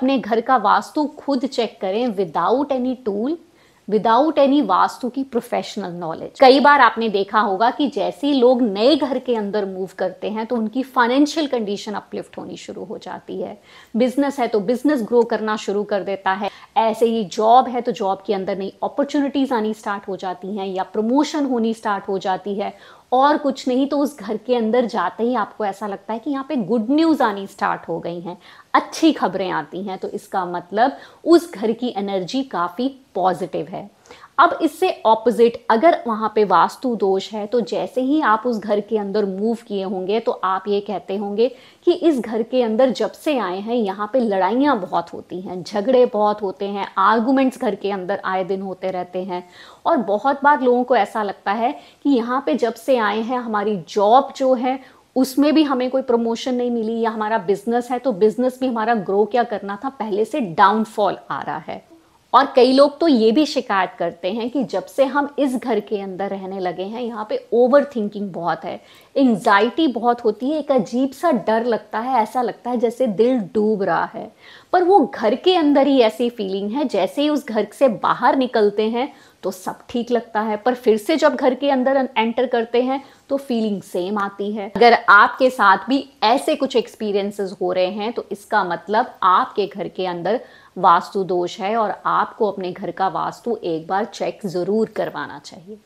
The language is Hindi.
अपने घर का वास्तु खुद चेक करें without any tool without any vastu की प्रोफेशनल नॉलेज कई बार आपने देखा होगा कि जैसे ही लोग नए घर के अंदर मूव करते हैं तो उनकी फाइनेंशियल कंडीशन अपलिफ्ट होनी शुरू हो जाती है बिजनेस है तो बिजनेस ग्रो करना शुरू कर देता है ऐसे ही जॉब है तो जॉब के अंदर नई अपॉर्चुनिटीज़ आनी स्टार्ट हो जाती हैं या प्रमोशन होनी स्टार्ट हो जाती है और कुछ नहीं तो उस घर के अंदर जाते ही आपको ऐसा लगता है कि यहाँ पे गुड न्यूज़ आनी स्टार्ट हो गई हैं अच्छी खबरें आती हैं तो इसका मतलब उस घर की एनर्जी काफ़ी पॉजिटिव है अब इससे ऑपोजिट अगर वहाँ पे वास्तु दोष है तो जैसे ही आप उस घर के अंदर मूव किए होंगे तो आप ये कहते होंगे कि इस घर के अंदर जब से आए हैं यहाँ पे लड़ाइयाँ बहुत होती हैं झगड़े बहुत होते हैं आर्गूमेंट्स घर के अंदर आए दिन होते रहते हैं और बहुत बार लोगों को ऐसा लगता है कि यहाँ पे जब से आए हैं हमारी जॉब जो है उसमें भी हमें कोई प्रमोशन नहीं मिली या हमारा बिजनेस है तो बिजनेस भी हमारा ग्रो क्या करना था पहले से डाउनफॉल आ रहा है और कई लोग तो ये भी शिकायत करते हैं कि जब से हम इस घर के अंदर रहने लगे हैं यहाँ पे ओवर थिंकिंग बहुत है एंजाइटी बहुत होती है एक अजीब सा डर लगता है ऐसा लगता है जैसे दिल डूब रहा है पर वो घर के अंदर ही ऐसी फीलिंग है जैसे ही उस घर से बाहर निकलते हैं तो सब ठीक लगता है पर फिर से जब घर के अंदर एंटर करते हैं तो फीलिंग सेम आती है अगर आपके साथ भी ऐसे कुछ एक्सपीरियंसेस हो रहे हैं तो इसका मतलब आपके घर के अंदर वास्तु दोष है और आपको अपने घर का वास्तु एक बार चेक ज़रूर करवाना चाहिए